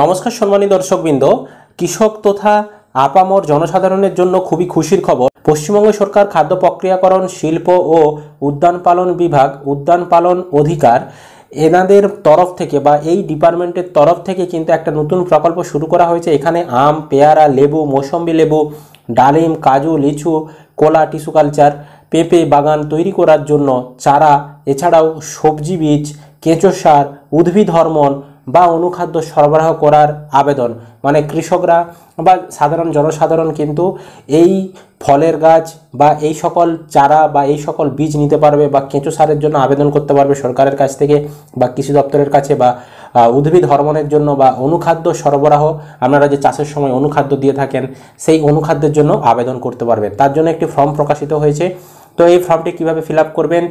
নমস্কার সম্মানী দর্শকবৃন্দ কৃষক তথা আপামর জনসাধারণের জন্য খুবই খুশির খবর পশ্চিমবঙ্গ সরকার খাদ্য প্রক্রিয়াকরণ শিল্প ও উদ্যান পালন বিভাগ উদ্যান পালন অধিকার এনাদের তরফ থেকে বা এই ডিপার্টমেন্টের তরফ থেকে কিন্তু একটা নতুন প্রকল্প শুরু করা হয়েছে এখানে আম পেয়ারা লেবু মৌসম্বি লেবু ডালিম কাজু লিচু কলা টিস্যু কালচার পেঁপে বাগান তৈরি করার জন্য চারা এছাড়াও সবজি বীজ কেঁচো সার উদ্ভিদ হরমোন বা অনুখাদ্য সরবরাহ করার আবেদন মানে কৃষকরা বা সাধারণ জনসাধারণ কিন্তু এই ফলের গাছ বা এই সকল চারা বা এই সকল বীজ নিতে পারবে বা কেঁচো সারের জন্য আবেদন করতে পারবে সরকারের কাছ থেকে বা কৃষি দপ্তরের কাছে বা উদ্ভিদ হরমোনের জন্য বা অনুখাদ্য সরবরাহ আপনারা যে চাষের সময় অনুখাদ্য দিয়ে থাকেন সেই অনুখাদ্যের জন্য আবেদন করতে পারবেন তার জন্য একটি ফর্ম প্রকাশিত হয়েছে তো এই ফর্মটি কিভাবে ফিল আপ করবেন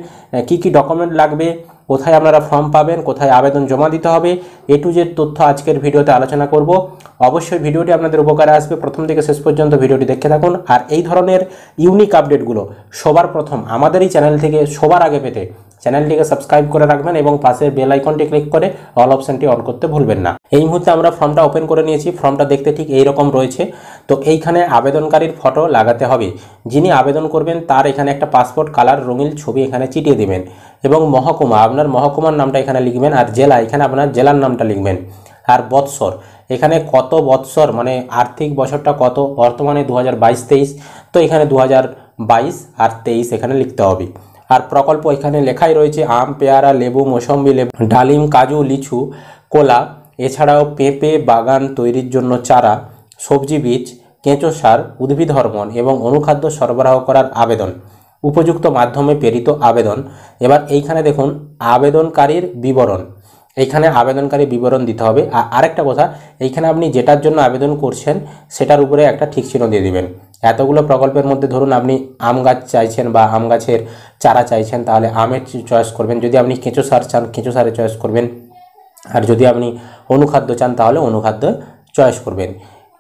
কী কী ডকুমেন্ট লাগবে কোথায় আপনারা ফর্ম পাবেন কোথায় আবেদন জমা দিতে হবে এ টু জেড তথ্য আজকের ভিডিওতে আলোচনা করব অবশ্যই ভিডিওটি আপনাদের উপকারে আসবে প্রথম থেকে শেষ পর্যন্ত ভিডিওটি দেখে থাকুন আর এই ধরনের ইউনিক আপডেটগুলো সবার প্রথম আমাদের এই চ্যানেল থেকে সবার আগে পেতে চ্যানেলটিকে সাবস্ক্রাইব করে রাখবেন এবং পাশের বেল আইকনটি ক্লিক করে অল অপশানটি অন করতে ভুলবেন না এই মুহূর্তে আমরা ফর্মটা ওপেন করে নিয়েছি ফর্মটা দেখতে ঠিক এইরকম রয়েছে তো এইখানে আবেদনকারীর ফটো লাগাতে হবে যিনি আবেদন করবেন তার এখানে একটা পাসপোর্ট কালার রঙিন ছবি এখানে চিটিয়ে দেবেন এবং মহকুমা আপনার মহকুমার নামটা এখানে লিখবেন আর জেলা এখানে আপনার জেলার নামটা লিখবেন আর বৎসর এখানে কত বৎসর মানে আর্থিক বছরটা কত বর্তমানে দু হাজার তো এখানে দু হাজার আর তেইশ এখানে লিখতে হবে আর প্রকল্প এখানে লেখাই রয়েছে আম পেয়ারা লেবু মোসম্বি লেবু ডালিম কাজু লিচু কোলা এছাড়াও পেঁপে বাগান তৈরির জন্য চারা সবজি বীজ কেঁচো সার উদ্ভিদ হরমোন এবং অনুখাদ্য সরবরাহ করার আবেদন উপযুক্ত মাধ্যমে প্রেরিত আবেদন এবার এইখানে দেখুন আবেদনকারীর বিবরণ এইখানে আবেদনকারী বিবরণ দিতে হবে আর আরেকটা কথা এইখানে আপনি যেটার জন্য আবেদন করছেন সেটার উপরে একটা ঠিক চিহ্ন দিয়ে দেবেন এতগুলো প্রকল্পের মধ্যে ধরুন আপনি আম গাছ চাইছেন বা আম গাছের চারা চাইছেন তাহলে আমের চয়েস করবেন যদি আপনি কেঁচো সার চান কেঁচো সারের চয়েস করবেন আর যদি আপনি অনুখাদ্য চান তাহলে অনুখাদ্য চয়েস করবেন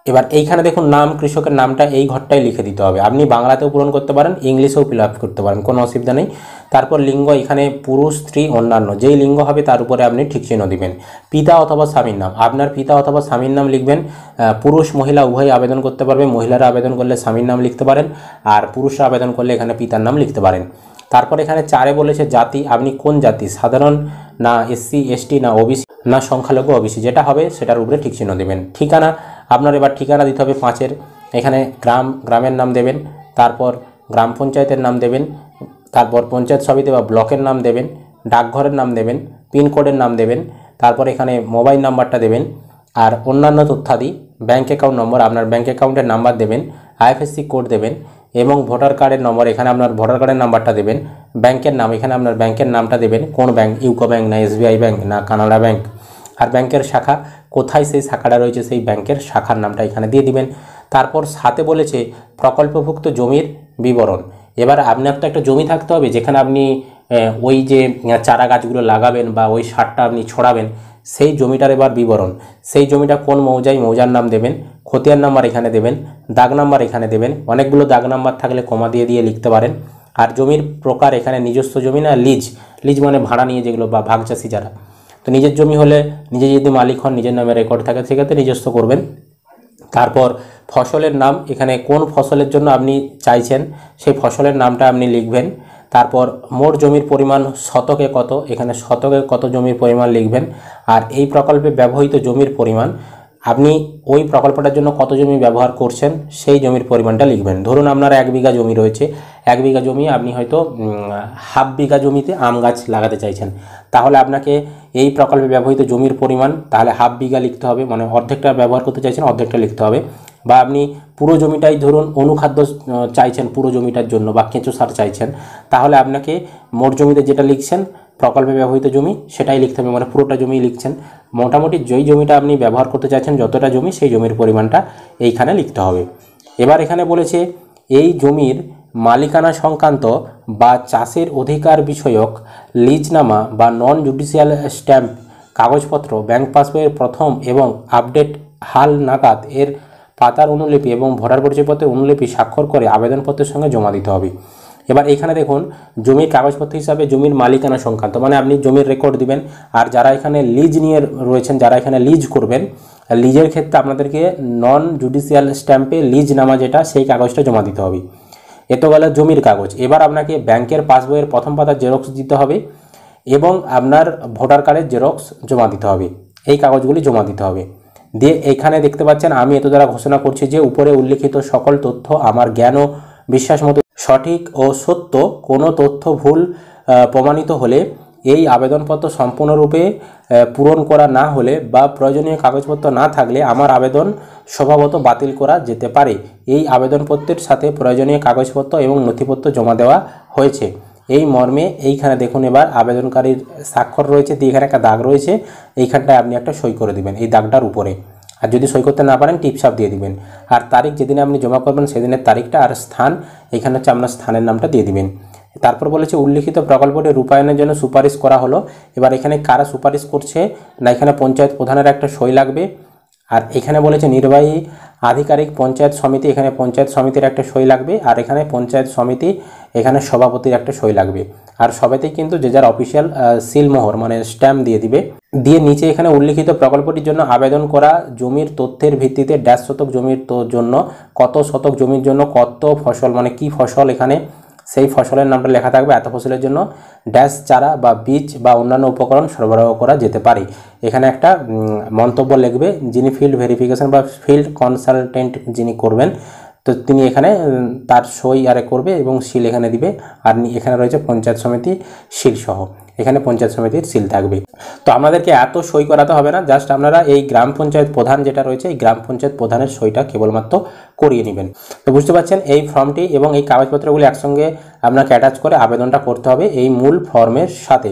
এবার এইখানে দেখুন নাম কৃষকের নামটা এই ঘরটায় লিখে দিতে হবে আপনি বাংলাতেও পূরণ করতে পারেন ইংলিশেও ফিল করতে পারেন কোনো অসুবিধা নেই তারপর লিঙ্গ এখানে পুরুষ স্ত্রী অন্যান্য যেই লিঙ্গ হবে তার উপরে আপনি ঠিক চিহ্ন দিবেন পিতা অথবা স্বামীর নাম আপনার পিতা অথবা স্বামীর নাম লিখবেন পুরুষ মহিলা উভয় আবেদন করতে পারবে মহিলারা আবেদন করলে স্বামীর নাম লিখতে পারেন আর পুরুষরা আবেদন করলে এখানে পিতার নাম লিখতে পারেন তারপর এখানে চারে বলেছে জাতি আপনি কোন জাতি সাধারণ না এসসি এসটি না ওবিসি না সংখ্যালঘু ওবিসি যেটা হবে সেটার উপরে ঠিক চিহ্ন দেবেন ঠিকানা আপনার এবার ঠিকানা দিতে হবে পাঁচের এখানে গ্রাম গ্রামের নাম দেবেন তারপর গ্রাম পঞ্চায়েতের নাম দেবেন তারপর পঞ্চায়েত সমিতি বা ব্লকের নাম দেবেন ডাকঘরের নাম দেবেন পিনকোডের নাম দেবেন তারপর এখানে মোবাইল নাম্বারটা দেবেন আর অন্যান্য তথ্যাদি ব্যাঙ্ক অ্যাকাউন্ট নম্বর আপনার ব্যাঙ্ক অ্যাকাউন্টের নাম্বার দেবেন আইএফএসসি কোড দেবেন এবং ভোটার কার্ডের নম্বর এখানে আপনার ভোটার কার্ডের নাম্বারটা দেবেন ব্যাংকের নাম এখানে আপনার ব্যাংকের নামটা দেবেন কোন ব্যাংক ইউকো ব্যাঙ্ক না এসবিআই ব্যাঙ্ক না কানাডা ব্যাঙ্ক আর ব্যাংকের শাখা কোথায় সেই শাখাটা রয়েছে সেই ব্যাংকের শাখার নামটা এখানে দিয়ে দিবেন তারপর সাথে বলেছে প্রকল্পভুক্ত জমির বিবরণ এবার আপনার তো একটা জমি থাকতে হবে যেখানে আপনি ওই যে চারা গাছগুলো লাগাবেন বা ওই সারটা আপনি ছড়াবেন সেই জমিটার এবার বিবরণ সেই জমিটা কোন মৌজায় মৌজার নাম দেবেন খতিয়ার নাম্বার এখানে দেবেন দাগ নাম্বার এখানে দেবেন অনেকগুলো দাগ নাম্বার থাকলে কমা দিয়ে দিয়ে লিখতে পারেন আর জমির প্রকার এখানে নিজস্ব জমি না লিজ লিজ মানে ভাড়া নিয়ে যেগুলো বা ভাগচাষি যারা তো নিজের জমি হলে নিজে যদি মালিক হন নিজের নামে রেকর্ড থাকে সেক্ষেত্রে নিজস্ব করবেন তারপর ফসলের নাম এখানে কোন ফসলের জন্য আপনি চাইছেন সেই ফসলের নামটা আপনি লিখবেন তারপর মোট জমির পরিমাণ শতকে কত এখানে শতকে কত জমির পরিমাণ লিখবেন আর এই প্রকল্পে ব্যবহৃত জমির পরিমাণ আপনি ওই প্রকল্পটার জন্য কত জমি ব্যবহার করছেন সেই জমির পরিমাণটা লিখবেন ধরুন আপনার এক বিঘা জমি রয়েছে এক বিঘা জমি আপনি হয়তো হাফ বিঘা জমিতে আম গাছ লাগাতে চাইছেন তাহলে আপনাকে এই প্রকল্পে ব্যবহৃত জমির পরিমাণ তাহলে হাফ বিঘা লিখতে হবে মানে অর্ধেকটা ব্যবহার করতে চাইছেন অর্ধেকটা লিখতে হবে বা আপনি পুরো জমিটাই ধরুন অনুখাদ্য চাইছেন পুরো জমিটার জন্য বা কেঁচো সার চাইছেন তাহলে আপনাকে মোট জমিতে যেটা লিখছেন প্রকল্পে ব্যবহৃত জমি সেটাই লিখতে হবে মানে পুরোটা জমি লিখছেন মোটামুটি যেই জমিটা আপনি ব্যবহার করতে চাইছেন যতটা জমি সেই জমির পরিমাণটা এইখানে লিখতে হবে এবার এখানে বলেছে এই জমির মালিকানা সংক্রান্ত বা চাষের অধিকার বিষয়ক লিজনামা বা নন জুডিশিয়াল স্ট্যাম্প কাগজপত্র ব্যাংক পাসবইয়ের প্রথম এবং আপডেট হাল নাগাদ এর পাতার অনুলিপি এবং ভোটার পরিচয়পত্রের অনুলিপি স্বাক্ষর করে আবেদনপত্রের সঙ্গে জমা দিতে হবে এবার এখানে দেখুন জমির কাগজপত্র হিসাবে জমির মালিকানা সংক্রান্ত মানে আপনি জমির রেকর্ড দিবেন আর যারা এখানে লিজ নিয়ে রয়েছেন যারা এখানে লিজ করবেন লিজের ক্ষেত্রে আপনাদেরকে নন জুডিশিয়াল স্ট্যাম্পে লিজ নামা যেটা সেই কাগজটা জমা দিতে হবে এত গেল জমির কাগজ এবার আপনাকে ব্যাংকের পাসবইয়ের প্রথম পাতা জেরক্স দিতে হবে এবং আপনার ভোটার কার্ডের জেরক্স জমা দিতে হবে এই কাগজগুলি জমা দিতে হবে দিয়ে এখানে দেখতে পাচ্ছেন আমি এত দ্বারা ঘোষণা করছি যে উপরে উল্লিখিত সকল তথ্য আমার জ্ঞান ও বিশ্বাস মতো সঠিক ও সত্য কোনো তথ্য ভুল প্রমাণিত হলে এই আবেদনপত্র সম্পূর্ণরূপে পূরণ করা না হলে বা প্রয়োজনীয় কাগজপত্র না থাকলে আমার আবেদন স্বভাবত বাতিল করা যেতে পারে এই আবেদনপত্রের সাথে প্রয়োজনীয় কাগজপত্র এবং নথিপত্র জমা দেওয়া হয়েছে এই মর্মে এইখানে দেখুন এবার আবেদনকারীর স্বাক্ষর রয়েছে দিয়ে এখানে একটা দাগ রয়েছে এইখানটায় আপনি একটা সই করে দিবেন এই দাগটার উপরে আর যদি সই করতে না পারেন সাপ দিয়ে দিবেন আর তারিখ যেদিনে আপনি জমা করবেন সেদিনের তারিখটা আর স্থান এখানে হচ্ছে আপনার স্থানের নামটা দিয়ে দিবেন তারপর বলেছে উল্লিখিত প্রকল্পটি রূপায়ণের জন্য সুপারিশ করা হলো এবার এখানে কারা সুপারিশ করছে না এখানে পঞ্চায়েত প্রধানের একটা সই লাগবে আর এখানে বলেছে নির্বাহী আধিকারিক পঞ্চায়েত সমিতি এখানে পঞ্চায়েত সমিতির একটা সই লাগবে আর এখানে পঞ্চায়েত সমিতি এখানে সভাপতির একটা সই লাগবে আর সবেতেই কিন্তু যে যার অফিসিয়াল সিলমোহর মানে স্ট্যাম্প দিয়ে দিবে দিয়ে নিচে এখানে উল্লিখিত প্রকল্পটির জন্য আবেদন করা জমির তথ্যের ভিত্তিতে ড্যাশ শতক জমির জন্য কত শতক জমির জন্য কত ফসল মানে কি ফসল এখানে সেই ফসলের নামটা লেখা থাকবে এত ফসলের জন্য ড্যাশ চারা বা বীজ বা অন্যান্য উপকরণ সরবরাহ করা যেতে পারে এখানে একটা মন্তব্য লিখবে যিনি ফিল্ড ভেরিফিকেশন বা ফিল্ড কনসালটেন্ট যিনি করবেন তো তিনি এখানে তার সই আরে করবে এবং সিল এখানে দিবে আর এখানে রয়েছে পঞ্চায়েত সমিতি সিল সহ এখানে পঞ্চায়েত সমিতির সিল থাকবে তো আমাদেরকে এত সই করাতে হবে না জাস্ট আপনারা এই গ্রাম পঞ্চায়েত প্রধান যেটা রয়েছে এই গ্রাম পঞ্চায়েত প্রধানের সইটা কেবলমাত্র করিয়ে নেবেন তো বুঝতে পারছেন এই ফর্মটি এবং এই কাগজপত্রগুলি একসঙ্গে আপনাকে অ্যাটাচ করে আবেদনটা করতে হবে এই মূল ফর্মের সাথে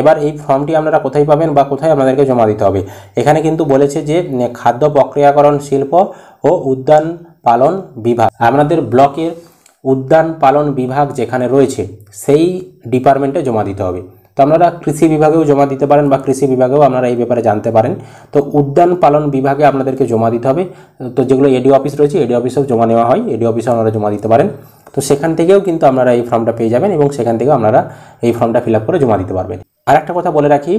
এবার এই ফর্মটি আপনারা কোথায় পাবেন বা কোথায় আপনাদেরকে জমা দিতে হবে এখানে কিন্তু বলেছে যে খাদ্য প্রক্রিয়াকরণ শিল্প ও উদ্যান পালন বিভাগ আপনাদের ব্লকের উদ্যান পালন বিভাগ যেখানে রয়েছে সেই ডিপার্টমেন্টে জমা দিতে হবে তো আপনারা কৃষি বিভাগেও জমা দিতে পারেন বা কৃষি বিভাগেও আপনারা এই ব্যাপারে জানতে পারেন তো উদ্যান পালন বিভাগে আপনাদেরকে জমা দিতে হবে তো যেগুলো এডি অফিস রয়েছে এডি অফিসেও জমা নেওয়া হয় এডি অফিসেও আপনারা জমা দিতে পারেন তো সেখান থেকেও কিন্তু আপনারা এই ফর্মটা পেয়ে যাবেন এবং সেখান থেকেও আপনারা এই ফর্মটা ফিল করে জমা দিতে পারবেন আর একটা কথা বলে রাখি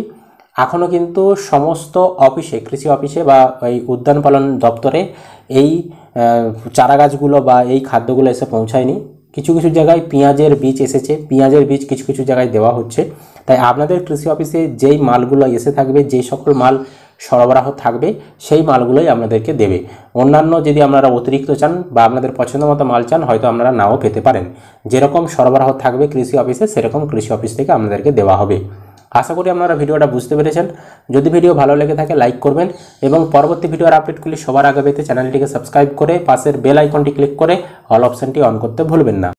এখনও কিন্তু সমস্ত অফিসে কৃষি অফিসে বা এই উদ্যান পালন দপ্তরে এই চারা গাছগুলো বা এই খাদ্যগুলো এসে পৌঁছায়নি কিছু কিছু জায়গায় পেঁয়াজের বীজ এসেছে পেঁয়াজের বীজ কিছু কিছু জায়গায় দেওয়া হচ্ছে তাই আপনাদের কৃষি অফিসে যেই মালগুলো এসে থাকবে যেই সকল মাল সরবরাহ থাকবে সেই মালগুলোই আপনাদেরকে দেবে অন্যান্য যদি আপনারা অতিরিক্ত চান বা আপনাদের পছন্দ মতো মাল চান হয়তো আপনারা নাও পেতে পারেন যেরকম সরবরাহ থাকবে কৃষি অফিসে সেরকম কৃষি অফিস থেকে আপনাদেরকে দেওয়া হবে আশা করি আপনারা ভিডিওটা বুঝতে পেরেছেন যদি ভিডিও ভালো লেগে থাকে লাইক করবেন এবং পরবর্তী ভিডিওর আপডেটগুলি সবার আগে পেতে চ্যানেলটিকে সাবস্ক্রাইব করে পাশের বেল আইকনটি ক্লিক করে অল অপশানটি অন করতে ভুলবেন না